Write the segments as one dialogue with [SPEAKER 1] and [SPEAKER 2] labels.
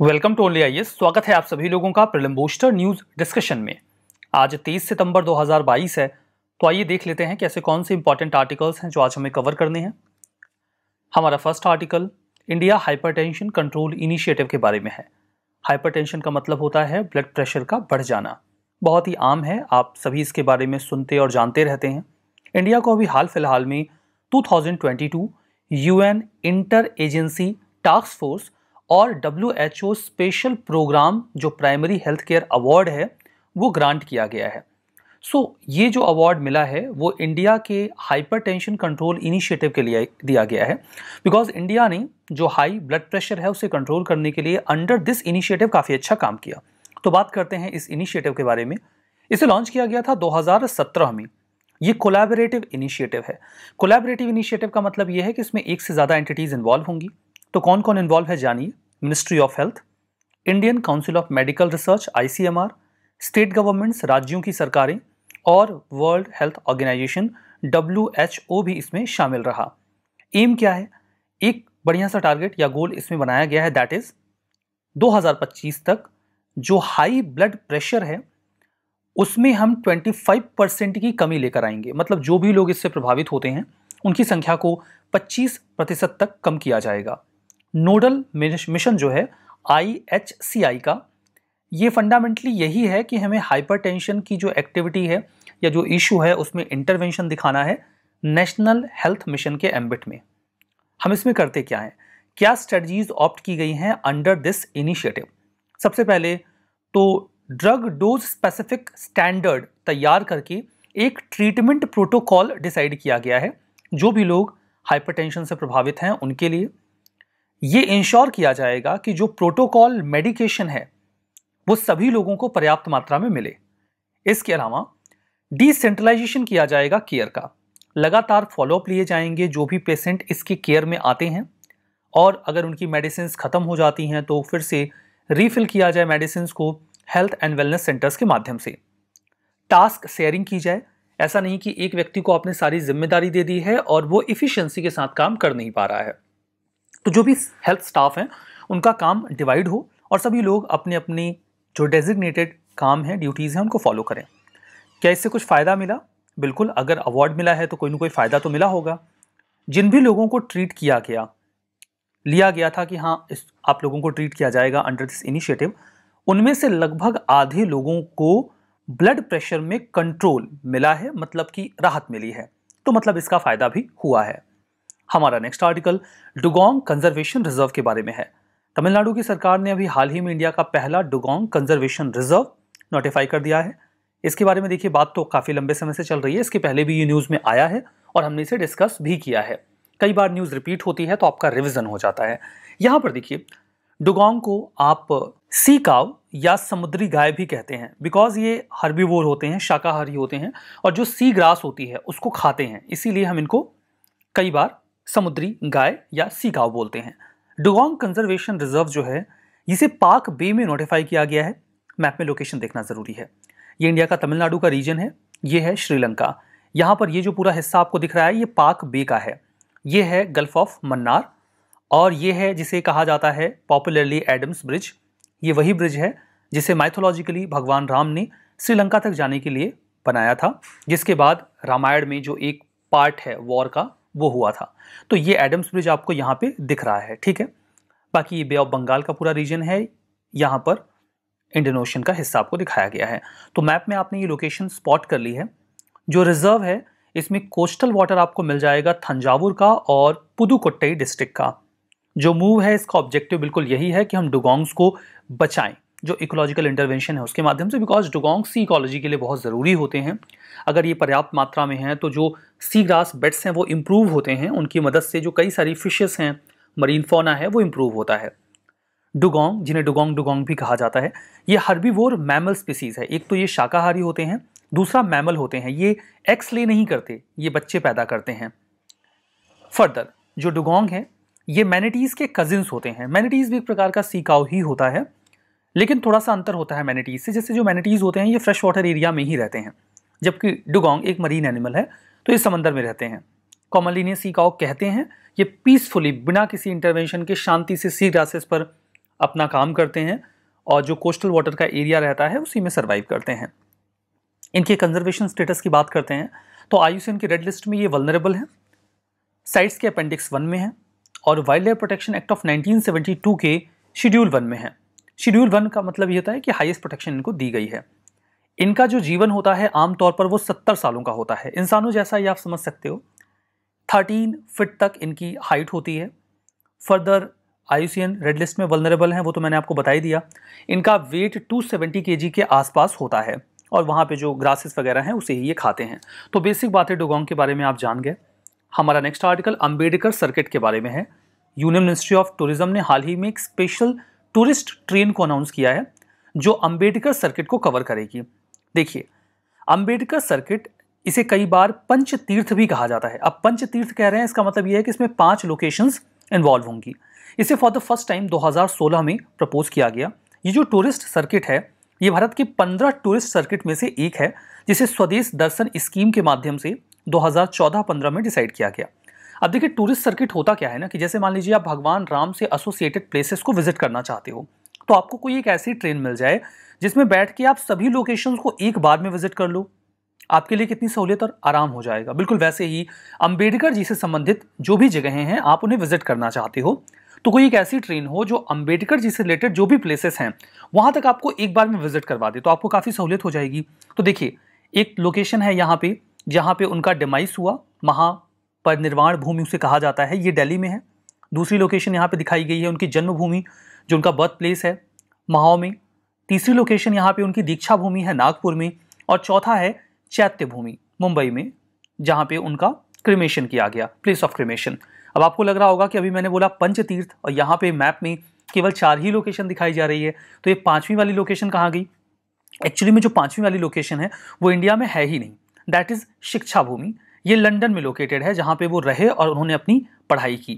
[SPEAKER 1] welcome to only I स्वागत है आप सभी लोगों का प्रिलिम बोस्टर न्यूज डिस्कशन में आज 23 सितंबर 2022 है तो आइए देख लेते हैं कि ऐसे कौन से इंपॉर्टेंट आर्टिकल्स हैं जो आज हमें कवर करने हैं हमारा first article India hypertension control initiative के बारे में है हाइपरटेंशन का मतलब होता है ब्लड प्रेशर का बढ़ जाना बहुत ही आम है आप सभी इसके बारे में सुनते और जानते रहते हैं इंडिया को अभी हाल फिलहाल में 2022 UN inter agency task force और W H O special programme जो प्राइमरी हेल्थ केयर अवार्ड है वो ग्रांट किया गया है सो so, ये जो अवार्ड मिला है वो इंडिया के हाइपर टेंशन कंट्रोल इनिशिएटिव के लिए दिया गया है बिकॉज इंडिया ने जो हाई ब्लड प्रेशर है उसे कंट्रोल करने के लिए अंडर दिस इनिशिएटिव काफ़ी अच्छा काम किया तो बात करते हैं इस इनिशिएटिव के बारे में इसे लॉन्च किया गया था 2017 में ये कोलैबोरेटिव इनिशिएटिव है कोलैबोरेटिव इनिशिएटिव का मतलब ये है कि इसमें एक से ज़्यादा एंटिटीज़ इन्वॉल्व होंगी तो कौन कौन इन्वॉल्व है जानिए ministry of health Indian council of medical research I state governments राज्यों की सरकारें और वर्ल्ड हेल्थ ऑर्गेनाइजेशन डब्ल्यू भी इसमें शामिल रहा एम क्या है एक बढ़िया सा टारगेट या गोल इसमें बनाया गया है दैट इज़ 2025 तक जो हाई ब्लड प्रेशर है उसमें हम 25 परसेंट की कमी लेकर आएंगे मतलब जो भी लोग इससे प्रभावित होते हैं उनकी संख्या को 25 प्रतिशत तक कम किया जाएगा नोडल मिशन जो है आई एच सी आई का ये फंडामेंटली यही है कि हमें हाइपरटेंशन की जो एक्टिविटी है या जो इशू है उसमें इंटरवेंशन दिखाना है नेशनल हेल्थ मिशन के एम्बिट में हम इसमें करते क्या हैं क्या स्ट्रेटजीज ऑप्ट की गई हैं अंडर दिस इनिशिएटिव सबसे पहले तो ड्रग डोज स्पेसिफिक स्टैंडर्ड तैयार करके एक ट्रीटमेंट प्रोटोकॉल डिसाइड किया गया है जो भी लोग हाइपरटेंशन से प्रभावित हैं उनके लिए ये इंश्योर किया जाएगा कि जो प्रोटोकॉल मेडिकेशन है वो सभी लोगों को पर्याप्त मात्रा में मिले इसके अलावा डिसेंट्रलाइजेशन किया जाएगा केयर का लगातार फॉलोअप लिए जाएंगे जो भी पेशेंट इसके केयर में आते हैं और अगर उनकी मेडिसिन ख़त्म हो जाती हैं तो फिर से रीफिल किया जाए मेडिसिन को हेल्थ एंड वेलनेस सेंटर्स के माध्यम से टास्क शेयरिंग की जाए ऐसा नहीं कि एक व्यक्ति को आपने सारी जिम्मेदारी दे दी है और वो इफ़िशेंसी के साथ काम कर नहीं पा रहा है तो जो भी हेल्थ स्टाफ हैं उनका काम डिवाइड हो और सभी लोग अपने अपने जो डेजिग्नेटेड काम हैं ड्यूटीज़ हैं उनको फॉलो करें क्या इससे कुछ फ़ायदा मिला बिल्कुल अगर अवार्ड मिला है तो कोई ना कोई फ़ायदा तो मिला होगा जिन भी लोगों को ट्रीट किया गया लिया गया था कि हाँ इस आप लोगों को ट्रीट किया जाएगा अंडर दिस इनिशिएटिव उनमें से लगभग आधे लोगों को ब्लड प्रेशर में कंट्रोल मिला है मतलब कि राहत मिली है तो मतलब इसका फ़ायदा भी हुआ है हमारा next article dugong conservation reserve के बारे में है तमिलनाडु की सरकार ने अभी हाल ही में इंडिया का पहला डुगोंग कंजर्वेशन रिजर्व नोटिफाई कर दिया है इसके बारे में देखिए बात तो काफ़ी लंबे समय से चल रही है इसके पहले भी ये न्यूज़ में आया है और हमने इसे डिस्कस भी किया है कई बार न्यूज़ रिपीट होती है तो आपका रिविज़न हो जाता है यहाँ पर देखिए डुगोंग को आप सी काव या समुद्री गाय भी कहते हैं बिकॉज ये हर्बीवोर होते हैं शाकाहारी होते हैं और जो सी ग्रास होती है उसको खाते हैं इसीलिए हम इनको कई बार समुद्री गाय या सीकाव बोलते हैं डुगोंग कंजर्वेशन रिजर्व जो है इसे पाक बे में नोटिफाई किया गया है मैप में लोकेशन देखना ज़रूरी है ये इंडिया का तमिलनाडु का रीजन है ये है श्रीलंका यहाँ पर ये जो पूरा हिस्सा आपको दिख रहा है ये पाक बे का है ये है गल्फ ऑफ मन्नार और ये है जिसे कहा जाता है पॉपुलरली एडम्स ब्रिज ये वही ब्रिज है जिसे माइथोलॉजिकली भगवान राम ने श्रीलंका तक जाने के लिए बनाया था जिसके बाद रामायण में जो एक पार्ट है वॉर का वो हुआ था तो ये एडम्स ब्रिज आपको यहाँ पे दिख रहा है ठीक है बाकी ये बे ऑफ बंगाल का पूरा रीजन है यहाँ पर इंडियन ओशन का हिस्सा आपको दिखाया गया है तो मैप में आपने ये लोकेशन स्पॉट कर ली है जो रिजर्व है इसमें कोस्टल वाटर आपको मिल जाएगा थंजावुर का और पुदुकोट्टई डिस्ट्रिक्ट का जो मूव है इसका ऑब्जेक्टिव बिल्कुल यही है कि हम डुगोंग्स को बचाएं जो इकोलॉजिकल इंटरवेंशन है उसके माध्यम से बिकॉज डुगोंग सी इकोलॉजी के लिए बहुत ज़रूरी होते हैं अगर ये पर्याप्त मात्रा में हैं तो जो सी ग्रास बेड्स हैं वो इम्प्रूव होते हैं उनकी मदद से जो कई सारी फिशेस हैं मरीन फोना है वो इम्प्रूव होता है डुगोंग जिन्हें डुगोंग डुगोंग भी कहा जाता है ये हर्बीवोर मैमल स्पीसीज़ है एक तो ये शाकाहारी होते हैं दूसरा मैमल होते हैं ये एक्स ले नहीं करते ये बच्चे पैदा करते हैं फर्दर जो डुगोंग है ये मैनिटीज़ के कजिन्स होते हैं मैनिटीज़ भी एक प्रकार का सीकाव ही होता है लेकिन थोड़ा सा अंतर होता है मैनिटीज़ से जैसे जो मैनिटीज़ होते हैं ये फ्रेश वाटर एरिया में ही रहते हैं जबकि डुगोंग एक मरीन एनिमल है तो ये समंदर में रहते हैं कॉमनली सी कहते हैं ये पीसफुली बिना किसी इंटरवेंशन के शांति से सी ग्रासेस पर अपना काम करते हैं और जो कोस्टल वाटर का एरिया रहता है उसी में सर्वाइव करते हैं इनके कंजर्वेशन स्टेटस की बात करते हैं तो आयु से रेड लिस्ट में ये वलनरेबल हैं साइट्स के अपेंडिक्स वन में हैं और wildlife protection act of 1972 के शेड्यूल वन में हैं शेड्यूल वन का मतलब ये होता है कि हाईएस्ट प्रोटेक्शन इनको दी गई है इनका जो जीवन होता है आमतौर पर वो सत्तर सालों का होता है इंसानों जैसा ये आप समझ सकते हो थर्टीन फिट तक इनकी हाइट होती है फर्दर आयुसियन रेड लिस्ट में वलनरेबल हैं वो तो मैंने आपको बता ही दिया इनका वेट 270 सेवेंटी के आसपास होता है और वहाँ पे जो ग्रासेस वगैरह हैं उसे ही ये खाते हैं तो बेसिक बातें डोगोंग के बारे में आप जान गए हमारा नेक्स्ट आर्टिकल अम्बेडकर सर्किट के बारे में है यूनियन मिनिस्ट्री ऑफ टूरिज्म ने हाल ही में एक स्पेशल टूरिस्ट ट्रेन को अनाउंस किया है जो अंबेडकर सर्किट को कवर करेगी देखिए अंबेडकर सर्किट इसे कई बार पंच तीर्थ भी कहा जाता है अब पंच तीर्थ कह रहे हैं इसका मतलब यह है कि इसमें पांच लोकेशंस इन्वॉल्व होंगी इसे फॉर द फर्स्ट टाइम 2016 में प्रपोज किया गया ये जो टूरिस्ट सर्किट है ये भारत के 15 टूरिस्ट सर्किट में से एक है जिसे स्वदेश दर्शन स्कीम के माध्यम से 2014-15 में डिसाइड किया गया अब देखिए टूरिस्ट सर्किट होता क्या है ना कि जैसे मान लीजिए आप भगवान राम से एसोसिएटेड प्लेसेस को विजिट करना चाहते हो तो आपको कोई एक ऐसी ट्रेन मिल जाए जिसमें बैठ के आप सभी लोकेशन को एक बार में विजिट कर लो आपके लिए कितनी सहूलियत और आराम हो जाएगा बिल्कुल वैसे ही अम्बेडकर जी से संबंधित जो भी जगहें हैं आप उन्हें विजिट करना चाहते हो तो कोई एक ऐसी ट्रेन हो जो अंबेडकर जी से रिलेटेड जो भी प्लेसेस हैं वहाँ तक आपको एक बार में विजिट करवा दे तो आपको काफ़ी सहूलियत हो जाएगी तो देखिए एक लोकेशन है यहाँ पे जहाँ पे उनका डिमाइस हुआ महा पर निर्वाण भूमि उसे कहा जाता है ये दिल्ली में है दूसरी लोकेशन यहाँ पे दिखाई गई है उनकी जन्मभूमि जो उनका बर्थ प्लेस है महाव में तीसरी लोकेशन यहाँ पे उनकी दीक्षा भूमि है नागपुर में और चौथा है चैत्य भूमि मुंबई में जहाँ पे उनका क्रिमेशन किया गया प्लेस ऑफ क्रिमेशन अब आपको लग रहा होगा कि अभी मैंने बोला पंचतीर्थ और यहाँ पे मैप में केवल चार ही लोकेशन दिखाई जा रही है तो ये पाँचवीं वाली लोकेशन कहाँ गई एक्चुअली में जो पाँचवीं वाली लोकेशन है वो इंडिया में है ही नहीं दैट इज़ शिक्षा भूमि ये लंदन में लोकेटेड है जहाँ पे वो रहे और उन्होंने अपनी पढ़ाई की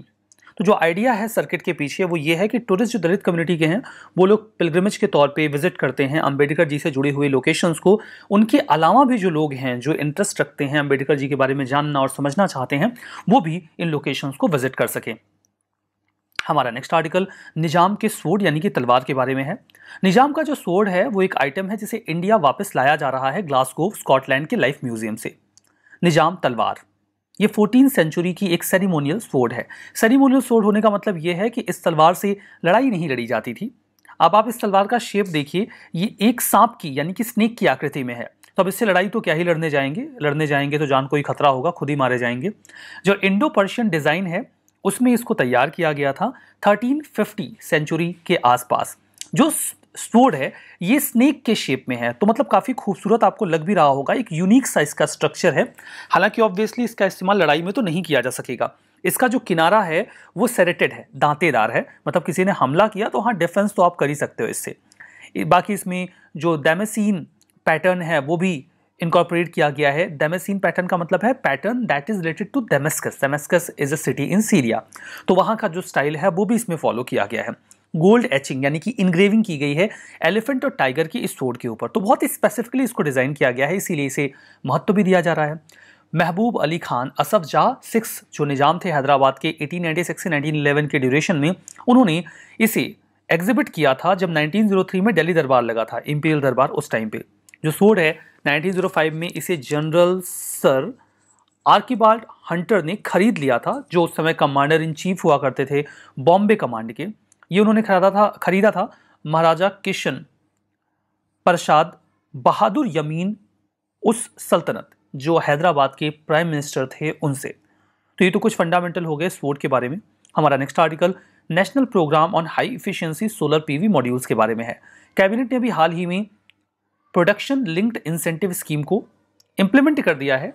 [SPEAKER 1] तो जो आइडिया है सर्किट के पीछे वो ये है कि टूरिस्ट जो दलित कम्युनिटी के हैं वो लोग पिलग्रमेज के तौर पे विजिट करते हैं अंबेडकर जी से जुड़े हुए लोकेशंस को उनके अलावा भी जो लोग हैं जो इंटरेस्ट रखते हैं अंबेडकर जी के बारे में जानना और समझना चाहते हैं वो भी इन लोकेशंस को विजिट कर सकें हमारा नेक्स्ट आर्टिकल निज़ाम के सोड यानी कि तलवार के बारे में है निज़ाम का जो सोड है वो एक आइटम है जिसे इंडिया वापस लाया जा रहा है ग्लासगो स्कॉटलैंड के लाइफ म्यूजियम से निजाम तलवार ये फोर्टीन सेंचुरी की एक सेरिमोनियल स्वोर्ड है सेरिमोनियल स्वोर्ड होने का मतलब ये है कि इस तलवार से लड़ाई नहीं लड़ी जाती थी अब आप इस तलवार का शेप देखिए ये एक सांप की यानी कि स्नेक की आकृति में है तो अब इससे लड़ाई तो क्या ही लड़ने जाएंगे लड़ने जाएंगे तो जान को ही खतरा होगा खुद ही मारे जाएंगे जो इंडो पर्शियन डिज़ाइन है उसमें इसको तैयार किया गया था 1350 सेंचुरी के आसपास जो स्वोर्ड है ये स्नेक के शेप में है तो मतलब काफ़ी खूबसूरत आपको लग भी रहा होगा एक यूनिक साइज़ का स्ट्रक्चर है हालांकि ऑब्वियसली इसका इस्तेमाल लड़ाई में तो नहीं किया जा सकेगा इसका जो किनारा है वो सेरेटेड है दांतेदार है मतलब किसी ने हमला किया तो हाँ डिफेंस तो आप कर ही सकते हो इससे बाकी इसमें जो डेमेसिन पैटर्न है वो भी इनकॉर्पोरेट किया गया है डेमेसिन पैटर्न का मतलब है pattern that is related to Damascus Damascus is a city in Syria तो वहाँ का जो स्टाइल है वो भी इसमें फॉलो किया गया है गोल्ड एचिंग यानी कि इनग्रेविंग की गई है एलिफेंट और टाइगर की इस सोड के ऊपर तो बहुत ही स्पेसिफिकली इसको डिज़ाइन किया गया है इसीलिए इसे महत्व भी दिया जा रहा है महबूब अली खान असफ जा सिक्स जो निज़ाम थे हैदराबाद के 1896 नाइनटीन इलेवन के ड्यूरेशन में उन्होंने इसे एग्जिबिट किया था जब 1903 में दिल्ली दरबार लगा था इम्पीरियल दरबार उस टाइम पे जो सोड है 1905 में इसे जनरल सर आर्किबाल्ट हंटर ने खरीद लिया था जो उस समय कमांडर इन चीफ हुआ करते थे बॉम्बे कमांड के ये उन्होंने खरीदा था खरीदा था महाराजा किशन प्रसाद बहादुर यमीन उस सल्तनत जो हैदराबाद के प्राइम मिनिस्टर थे उनसे तो ये तो कुछ फंडामेंटल हो गए स्पोर्ट के बारे में हमारा next article national programme on high efficiency solar PV modules के बारे में है कैबिनेट ने अभी हाल ही में प्रोडक्शन लिंक्ड इंसेंटिव स्कीम को इम्प्लीमेंट कर दिया है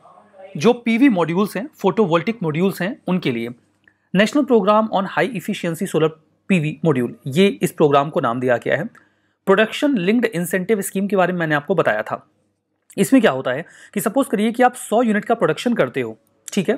[SPEAKER 1] जो पीवी मॉड्यूल्स हैं फोटोवोल्टिक मॉड्यूल्स हैं उनके लिए national programme on high efficiency solar PV module ये इस प्रोग्राम को नाम दिया गया है प्रोडक्शन लिंक्ड इंसेंटिव स्कीम के बारे में मैंने आपको बताया था इसमें क्या होता है कि सपोज करिए कि आप 100 यूनिट का प्रोडक्शन करते हो ठीक है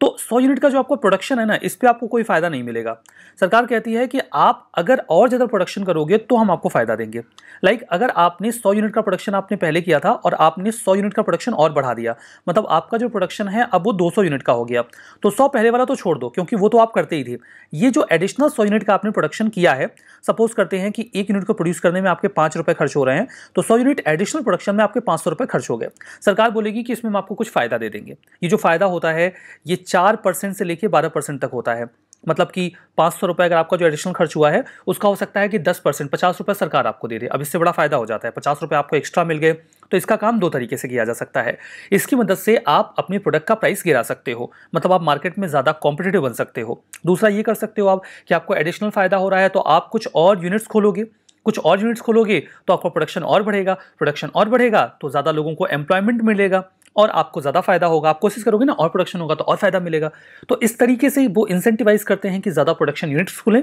[SPEAKER 1] तो 100 यूनिट का जो आपको प्रोडक्शन है ना इस पर आपको कोई फ़ायदा नहीं मिलेगा सरकार कहती है कि आप अगर और ज़्यादा प्रोडक्शन करोगे तो हम आपको फ़ायदा देंगे लाइक like, अगर आपने 100 यूनिट का प्रोडक्शन आपने पहले किया था और आपने 100 यूनिट का प्रोडक्शन और बढ़ा दिया मतलब आपका जो प्रोडक्शन है अब वो दो यूनिट का हो गया तो सौ पहले वाला तो छोड़ दो क्योंकि वो तो आप करते ही थे ये जो एडिशनल सौ यूनिट का आपने प्रोडक्शन किया है सपोज करते हैं कि एक यूनिट को प्रोड्यूस करने में आपके पाँच रुपये खर्च हो रहे हैं तो सौ यूनिट एडिशनल प्रोडक्शन में आपके पाँच सौ रुपये खर्च हो गए सरकार बोलेगी कि इसमें हम आपको कुछ फ़ायदा दे देंगे ये जो फ़ायदा होता है ये चार परसेंट से लेकर बारह परसेंट तक होता है मतलब कि पाँच सौ रुपये अगर आपका जो एडिशनल खर्च हुआ है उसका हो सकता है कि दस परसेंट पचास रुपये सरकार आपको दे दे अब इससे बड़ा फ़ायदा हो जाता है पचास रुपये आपको एक्स्ट्रा मिल गए तो इसका काम दो तरीके से किया जा सकता है इसकी मदद से आप अपने प्रोडक्ट का प्राइस गिरा सकते हो मतलब आप मार्केट में ज़्यादा कॉम्पिटेटिव बन सकते हो दूसरा ये कर सकते हो आप कि आपको एडिशनल फ़ायदा हो रहा है तो आप कुछ और यूनिट्स खोलोगे कुछ और यूनिट्स खोलोगे तो आपका प्रोडक्शन और बढ़ेगा प्रोडक्शन और बढ़ेगा तो ज़्यादा लोगों को एम्प्लॉयमेंट मिलेगा और आपको ज़्यादा फायदा होगा आप कोशिश करोगे ना और प्रोडक्शन होगा तो और फायदा मिलेगा तो इस तरीके से वो इंसेंटिवाइज करते हैं कि ज़्यादा प्रोडक्शन यूनिट्स खुलें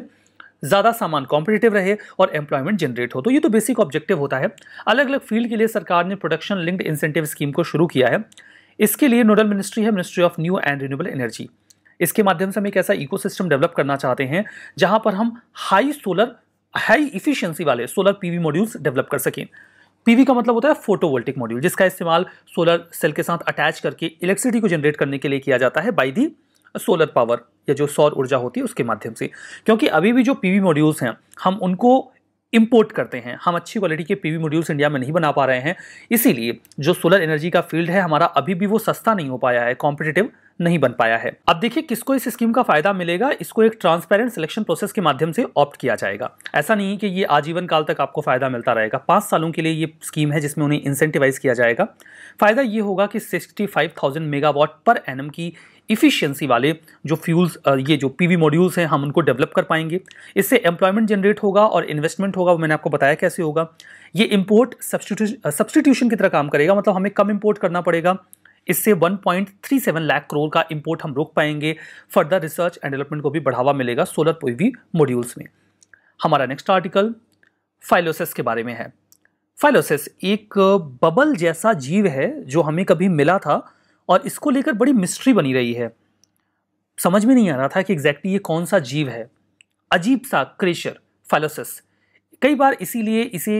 [SPEAKER 1] ज़्यादा सामान कॉम्पिटेटिव रहे और एम्प्लॉयमेंट जनरेट हो तो ये तो बेसिक ऑब्जेक्टिव होता है अलग अलग फील्ड के लिए सरकार ने प्रोडक्शन लिंक्ड इंसेंटिव स्कीम को शुरू किया है इसके लिए नोडल मिनिस्ट्री है ministry of new and renewable energy इसके माध्यम से हम एक ऐसा इकोसिस्टम डेवलप करना चाहते हैं जहां पर हम हाई सोलर हाई इफिशियंसी वाले सोलर पीवी मॉड्यूल्स डेवलप कर सकें पीवी का मतलब होता है फोटोवोल्टिक मॉड्यूल जिसका इस्तेमाल सोलर सेल के साथ अटैच करके इलेक्ट्रिसिटी को जनरेट करने के लिए किया जाता है बाई दी सोलर पावर या जो सौर ऊर्जा होती है उसके माध्यम से क्योंकि अभी भी जो पीवी मॉड्यूल्स हैं हम उनको इम्पोर्ट करते हैं हम अच्छी क्वालिटी के पीवी मॉड्यूल्स इंडिया में नहीं बना पा रहे हैं इसीलिए जो सोलर एनर्जी का फील्ड है हमारा अभी भी वो सस्ता नहीं हो पाया है कॉम्पिटेटिव नहीं बन पाया है अब देखिए किसको इस स्कीम का फायदा मिलेगा इसको एक ट्रांसपेरेंट सिलेक्शन प्रोसेस के माध्यम से ऑप्ट किया जाएगा ऐसा नहीं कि ये आजीवन काल तक आपको फायदा मिलता रहेगा पांच सालों के लिए ये स्कीम है जिसमें उन्हें इंसेंटिवाइज किया जाएगा फायदा ये होगा कि सिक्सटी फाइव थाउजेंड मेगावाट पर एन की इफ़िशियंसी वाले जो फ्यूल्स ये जो पीवी मॉड्यूल्स हैं हम उनको डेवलप कर पाएंगे इससे एम्प्लॉयमेंट जनरेट होगा और इन्वेस्टमेंट होगा वो मैंने आपको बताया कैसे होगा ये इम्पोर्ट सब्सटीट्यूशन की तरह काम करेगा मतलब हमें कम इम्पोर्ट करना पड़ेगा इससे 1.37 लाख करोड़ का इंपोर्ट हम रोक पाएंगे फर्दर रिसर्च एंड डेवलपमेंट को भी बढ़ावा मिलेगा सोलर पीवी मॉड्यूल्स में हमारा नेक्स्ट आर्टिकल फाइलोसिस के बारे में है फाइलोसिस एक बबल जैसा जीव है जो हमें कभी मिला था और इसको लेकर बड़ी मिस्ट्री बनी रही है समझ में नहीं आ रहा था कि एग्जैक्टली ये कौन सा जीव है अजीब सा क्रेशर फाइलोसिस कई बार इसीलिए इसे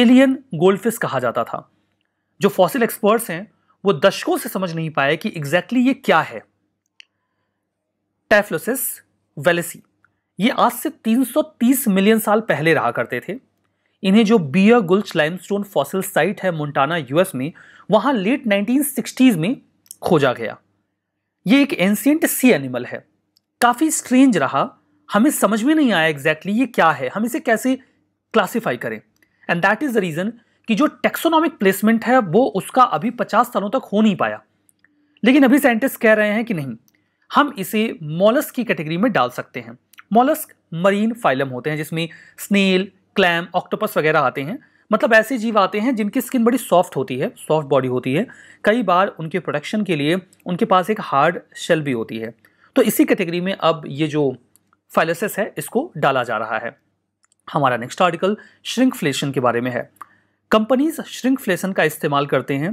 [SPEAKER 1] एलियन गोल्डफिश कहा जाता था जो फॉसिल एक्सपर्ट्स हैं वो दशकों से समझ नहीं पाए कि एग्जैक्टली exactly ये क्या है टैफलोसिस वेलेसी ये आज से 330 मिलियन साल पहले रहा करते थे इन्हें जो Bear Gulch limestone fossil site है मोन्टाना यूएस में वहां लेट 1960s में खोजा गया ये एक एंसियंट सी एनिमल है काफ़ी स्ट्रेंज रहा हमें समझ में नहीं आया एग्जैक्टली exactly ये क्या है हम इसे कैसे क्लासीफाई करें and that is the reason कि जो टेक्सोनॉमिक प्लेसमेंट है वो उसका अभी पचास सालों तक हो नहीं पाया लेकिन अभी साइंटिस्ट कह रहे हैं कि नहीं हम इसे मोलस्क की कैटेगरी में डाल सकते हैं मोलस्क मरीन फाइलम होते हैं जिसमें स्नेल क्लैम ऑक्टोपस वगैरह आते हैं मतलब ऐसे जीव आते हैं जिनकी स्किन बड़ी सॉफ्ट होती है सॉफ्ट बॉडी होती है कई बार उनके प्रोटेक्शन के लिए उनके पास एक हार्ड शेल भी होती है तो इसी कैटेगरी में अब ये जो फाइलसिस है इसको डाला जा रहा है हमारा नेक्स्ट आर्टिकल श्रिंकफ्लेशन के बारे में है कंपनीज श्रिंकफ्लेशन का इस्तेमाल करते हैं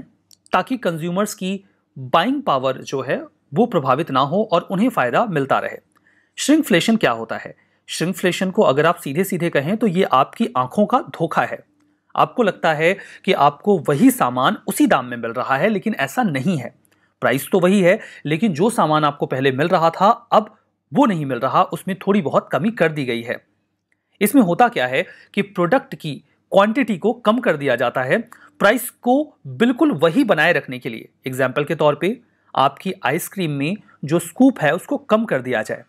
[SPEAKER 1] ताकि कंज्यूमर्स की बाइंग पावर जो है वो प्रभावित ना हो और उन्हें फ़ायदा मिलता रहे श्रिंकफ्लेशन क्या होता है फ्लेशन को अगर आप सीधे सीधे कहें तो ये आपकी आंखों का धोखा है आपको लगता है कि आपको वही सामान उसी दाम में मिल रहा है लेकिन ऐसा नहीं है प्राइस तो वही है लेकिन जो सामान आपको पहले मिल रहा था अब वो नहीं मिल रहा उसमें थोड़ी बहुत कमी कर दी गई है इसमें होता क्या है कि प्रोडक्ट की क्वांटिटी को कम कर दिया जाता है प्राइस को बिल्कुल वही बनाए रखने के लिए एग्जाम्पल के तौर पर आपकी आइसक्रीम में जो स्कूप है उसको कम कर दिया जाए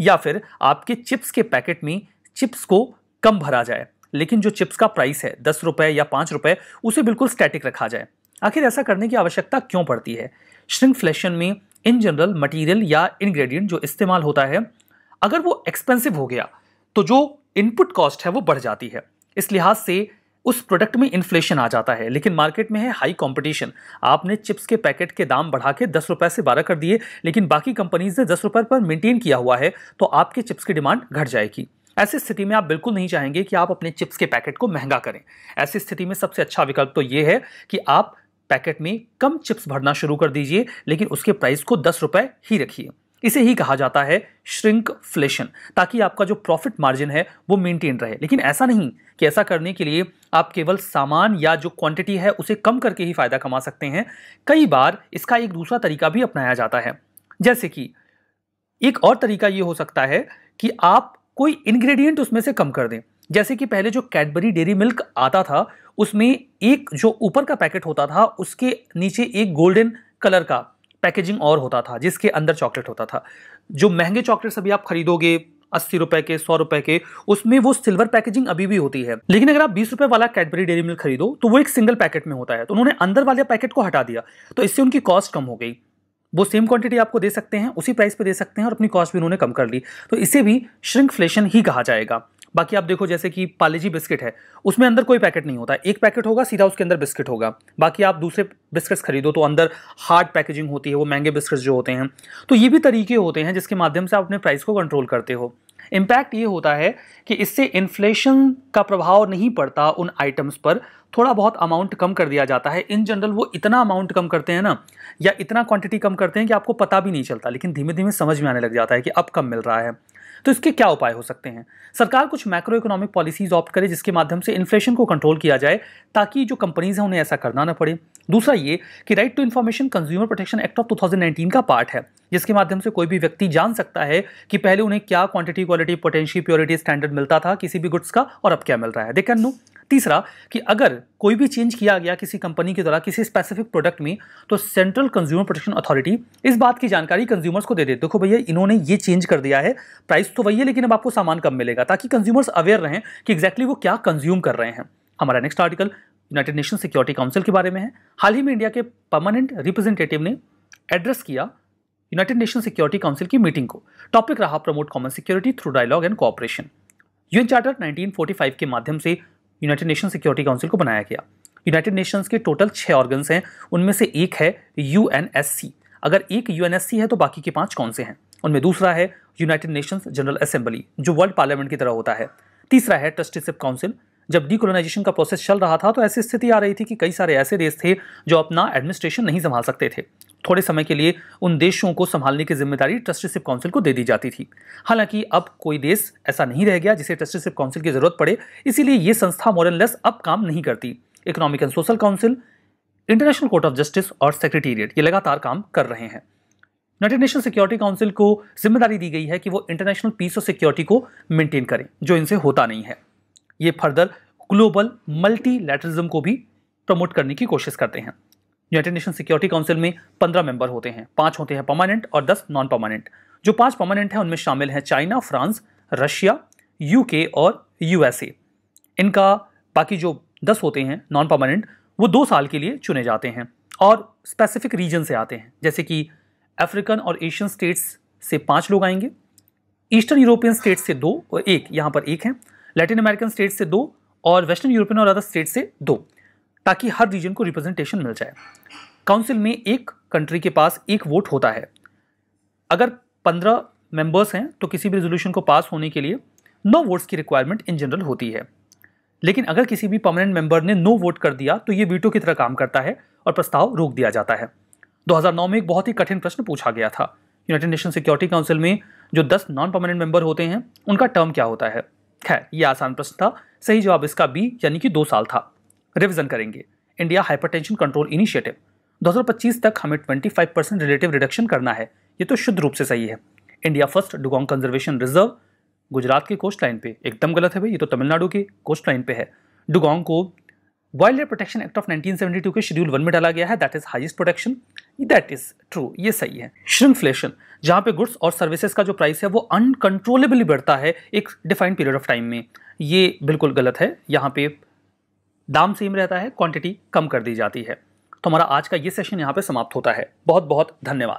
[SPEAKER 1] या फिर आपके चिप्स के पैकेट में चिप्स को कम भरा जाए लेकिन जो चिप्स का प्राइस है दस रुपये या पाँच रुपये उसे बिल्कुल स्टैटिक रखा जाए आखिर ऐसा करने की आवश्यकता क्यों पड़ती है फ्लेशन में इन जनरल मटेरियल या इंग्रेडिएंट जो इस्तेमाल होता है अगर वो एक्सपेंसिव हो गया तो जो इनपुट कॉस्ट है वो बढ़ जाती है इस लिहाज से उस प्रोडक्ट में इन्फ्लेशन आ जाता है लेकिन मार्केट में है हाई कंपटीशन आपने चिप्स के पैकेट के दाम बढ़ा के दस रुपये से बारह कर दिए लेकिन बाकी कंपनीज ने दस रुपये पर मेंटेन किया हुआ है तो आपके चिप्स की डिमांड घट जाएगी ऐसी स्थिति में आप बिल्कुल नहीं चाहेंगे कि आप अपने चिप्स के पैकेट को महंगा करें ऐसी स्थिति में सबसे अच्छा विकल्प तो ये है कि आप पैकेट में कम चिप्स भरना शुरू कर दीजिए लेकिन उसके प्राइस को दस रुपये ही रखिए इसे ही कहा जाता है श्रिंक फ्लेशन ताकि आपका जो प्रॉफिट मार्जिन है वो मेंटेन रहे लेकिन ऐसा नहीं कि ऐसा करने के लिए आप केवल सामान या जो क्वांटिटी है उसे कम करके ही फ़ायदा कमा सकते हैं कई बार इसका एक दूसरा तरीका भी अपनाया जाता है जैसे कि एक और तरीका ये हो सकता है कि आप कोई इन्ग्रीडियंट उसमें से कम कर दें जैसे कि पहले जो कैडबरी डेरी मिल्क आता था उसमें एक जो ऊपर का पैकेट होता था उसके नीचे एक गोल्डन कलर का पैकेजिंग और होता था जिसके अंदर चॉकलेट होता था जो महंगे चॉकलेट्स अभी आप खरीदोगे अस्सी रुपए के सौ रुपए के उसमें वो सिल्वर पैकेजिंग अभी भी होती है लेकिन अगर आप बीस रुपए वाला कैडबरी डेयरी मिल्क खरीदो तो वो एक सिंगल पैकेट में होता है तो उन्होंने अंदर वाले पैकेट को हटा दिया तो इससे उनकी कॉस्ट कम हो गई वो सेम क्वांटिटी आपको दे सकते हैं उसी प्राइस पे दे सकते हैं और अपनी कॉस्ट भी उन्होंने कम कर ली तो इसे भी श्रिंकफ्लेशन ही कहा जाएगा बाकी आप देखो जैसे कि पालेजी बिस्किट है उसमें अंदर कोई पैकेट नहीं होता एक पैकेट होगा सीधा उसके अंदर बिस्किट होगा बाकी आप दूसरे बिस्किट्स खरीदो तो अंदर हार्ड पैकेजिंग होती है वो महंगे बिस्किट्स जो होते हैं तो ये भी तरीके होते हैं जिसके माध्यम से आप अपने प्राइस को कंट्रोल करते हो इम्पैक्ट ये होता है कि इससे इन्फ्लेशन का प्रभाव नहीं पड़ता उन आइटम्स पर थोड़ा बहुत अमाउंट कम कर दिया जाता है इन जनरल वो इतना अमाउंट कम करते हैं ना या इतना क्वांटिटी कम करते हैं कि आपको पता भी नहीं चलता लेकिन धीमे धीमे समझ में आने लग जाता है कि अब कम मिल रहा है तो इसके क्या उपाय हो सकते हैं सरकार कुछ मैक्रो इकोनॉमिक पॉलिसीज ऑप्ट करे जिसके माध्यम से इन्फ्लेशन को कंट्रोल किया जाए ताकि जो कंपनीज हैं उन्हें ऐसा करना ना पड़े दूसरा ये कि right to information consumer protection act of 2019 का पार्ट है जिसके माध्यम से कोई भी व्यक्ति जान सकता है कि पहले उन्हें क्या quantity quality potential purity standard मिलता था किसी भी गुड्स का और अब क्या मिल रहा है दे कैन नो तीसरा कि अगर कोई भी चेंज किया गया किसी कंपनी के द्वारा किसी स्पेसिफिक प्रोडक्ट में तो सेंट्रल कंज्यूमर प्रोटेक्शन अथॉरिटी इस बात की जानकारी कंज्यूमर्स को दे दे देखो भैया इन्होंने ये चेंज कर दिया है प्राइस तो वही है लेकिन अब आपको सामान कम मिलेगा ताकि कंज्यूमर्स अवेयर रहें कि exactly वो क्या कंज्यूम कर रहे हैं हमारा next article united nation security council के बारे में है हाल ही में इंडिया के परमानेंट रिप्रेजेंटेटिव ने एड्रेस किया यूनाइटेड नेशन सिक्योरिटी काउंसिल की मीटिंग को टॉपिक रहा promote common security through dialogue and cooperation UN charter 1945 के माध्यम से यूनाइटेड नेशन सिक्योरिटी काउंसिल को बनाया गया यूनाइटेड नेशंस के टोटल छः ऑर्गन्स हैं उनमें से एक है यू अगर एक यू है तो बाकी के पाँच कौन से हैं उनमें दूसरा है यूनाइटेड नेशंस जनरल असेंबली जो वर्ल्ड पार्लियामेंट की तरह होता है तीसरा है ट्रस्टीशिप काउंसिल जब डीकोलोनाइजेशन का प्रोसेस चल रहा था तो ऐसी स्थिति आ रही थी कि कई सारे ऐसे देश थे जो अपना एडमिनिस्ट्रेशन नहीं संभाल सकते थे थोड़े समय के लिए उन देशों को संभालने की जिम्मेदारी ट्रस्टीशिप काउंसिल को दे दी जाती थी हालांकि अब कोई देश ऐसा नहीं रह गया जिसे ट्रस्टीशिप काउंसिल की जरूरत पड़े इसीलिए ये संस्था मॉरललेस अब काम नहीं करती economic and social council international court of justice और सेक्रेटेरिएट ये लगातार काम कर रहे हैं यूनाइटेड नेशन सिक्योरिटी काउंसिल को जिम्मेदारी दी गई है कि वो इंटरनेशनल पीस और सिक्योरिटी को मेंटेन करें जो इनसे होता नहीं है ये फर्दर ग्लोबल मल्टीलैटरिज्म को भी प्रमोट करने की कोशिश करते हैं यूनाइटेड नेशन सिक्योरिटी काउंसिल में पंद्रह मेंबर होते हैं पांच होते हैं परमानेंट और दस नॉन परमानेंट जो पांच परमानेंट हैं उनमें शामिल हैं चाइना फ्रांस रशिया यूके और यूएसए इनका बाकी जो दस होते हैं नॉन परमानेंट वो दो साल के लिए चुने जाते हैं और स्पेसिफिक रीजन से आते हैं जैसे कि अफ्रीकन और एशियन स्टेट्स से पाँच लोग आएंगे ईस्टर्न यूरोपियन स्टेट से दो और एक यहाँ पर एक हैं लैटिन अमेरिकन स्टेट से दो और वेस्टर्न यूरोपियन और अदर स्टेट से दो ताकि हर रीजन को रिप्रेजेंटेशन मिल जाए काउंसिल में एक कंट्री के पास एक वोट होता है अगर पंद्रह मेंबर्स हैं तो किसी भी रेजोल्यूशन को पास होने के लिए नो वोट्स की रिक्वायरमेंट इन जनरल होती है लेकिन अगर किसी भी परमानेंट मेंबर ने नो वोट कर दिया तो ये वीटो की तरह काम करता है और प्रस्ताव रोक दिया जाता है 2009 में एक बहुत ही कठिन प्रश्न पूछा गया था यूनाइटेड नेशन सिक्योरिटी काउंसिल में जो 10 नॉन परमानेंट मेंबर होते हैं उनका टर्म क्या होता है खैर ये आसान प्रश्न था सही जवाब इसका बी यानी कि दो साल था रिविजन करेंगे इंडिया हाइपरटेंशन कंट्रोल इनिशिएटिव 2025 तक हमें 25 परसेंट रिलेटिव रिडक्शन करना है ये तो शुद्ध रूप से सही है India first dugong conservation reserve Gujarat के कोस्ट लाइन पे एकदम गलत है भाई ये तो तमिलनाडु के कोस्ट लाइन पे है डुगोंग को wildlife protection act of 1972 के शेड्यूल वन में डाला गया है that is highest protection that is true ये सही है श्रिंफ्लेशन जहाँ पे गुड्स और सर्विसेज का जो प्राइस है वो अनकंट्रोलेबली बढ़ता है एक डिफाइंड पीरियड ऑफ टाइम में ये बिल्कुल गलत है यहाँ पे दाम सेम रहता है क्वांटिटी कम कर दी जाती है तो हमारा आज का ये सेशन यहाँ पे समाप्त होता है बहुत बहुत धन्यवाद